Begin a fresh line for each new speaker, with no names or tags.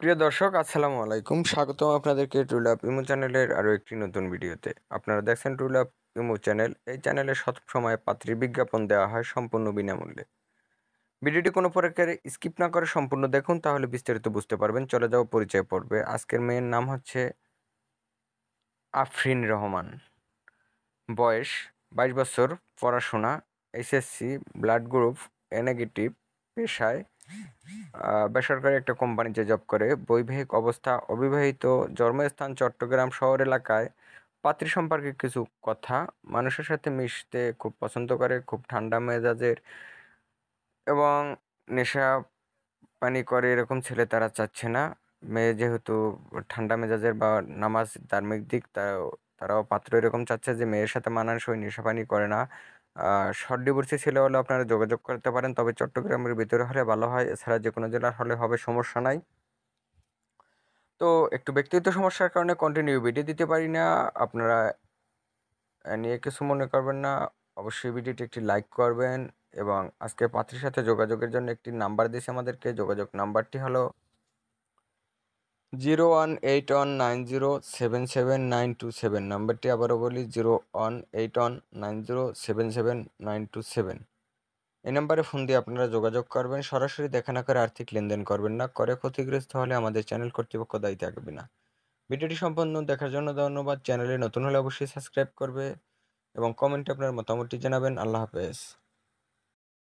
প্রিয় দর্শক আসসালামু আলাইকুম স্বাগতম আপনাদেরকে আপ ইমো চ্যানেলের আরও একটি নতুন ভিডিওতে আপনারা দেখছেন আপ ইমো চ্যানেল এই চ্যানেলে সবসময় পাত্রী বিজ্ঞাপন দেওয়া হয় সম্পূর্ণ বিনামূল্যে ভিডিওটি কোনো প্রকারে স্কিপ না করে সম্পূর্ণ দেখুন তাহলে বিস্তারিত বুঝতে পারবেন চলে যাওয়া পরিচয় পড়বে আজকের মেয়ের নাম হচ্ছে আফরিন রহমান বয়স বাইশ বছর পড়াশোনা SSC blood group A negative পেশায় বেসরকারি একটা কোম্পানিতে জব করে বৈবাহিক অবস্থা অবিবাহিত জন্মস্থান চট্টগ্রাম শহর এলাকায় পাত্র সম্পর্কে কিছু কথা মানুষের সাথে মিশতে খুব পছন্দ করে খুব ঠান্ডা মেজাজের এবং নেশা পানি করে এরকম ছেলে তারা চাচ্ছে না মেয়ে যেহেতু ঠান্ডা মেজাজের বা নামাজ ধার্মিক দিক তারাও পাত্র এরকম চাচ্ছে যে মেয়ের সাথে মানানসই নেশা পানি করে না শর্ট ডিভোর্সি ছেলে হলে আপনারা যোগাযোগ করতে পারেন তবে চট্টগ্রামের ভিতরে হলে ভালো হয় এছাড়া যে কোনো জেলার হলে হবে সমস্যা নাই তো একটু ব্যক্তিগত সমস্যার কারণে কন্টিনিউ ভিডিও দিতে পারি না আপনারা নিয়ে কিছু মনে করবেন না অবশ্যই ভিডিওটি একটি লাইক করবেন এবং আজকে পাত্রীর সাথে যোগাযোগের জন্য একটি নাম্বার দিয়েছে আমাদেরকে যোগাযোগ নাম্বারটি হলো zero one eight one nine zero seven seven nine two seven নাম্বারটি আবারও বলি zero one eight one nine zero seven seven nine two seven এই নাম্বারে ফোন দিয়ে আপনারা যোগাযোগ করবেন সরাসরি দেখা না করে আর্থিক লেনদেন করবেন না করে ক্ষতিগ্রস্ত হলে আমাদের চ্যানেল কর্তৃপক্ষ দায়ী থাকবে না ভিডিওটি সম্পূর্ণ দেখার জন্য ধন্যবাদ চ্যানেলে নতুন হলে অবশ্যই সাবস্ক্রাইব করবে এবং কমেন্টে আপনার মতামতটি জানাবেন আল্লাহ হাফেজ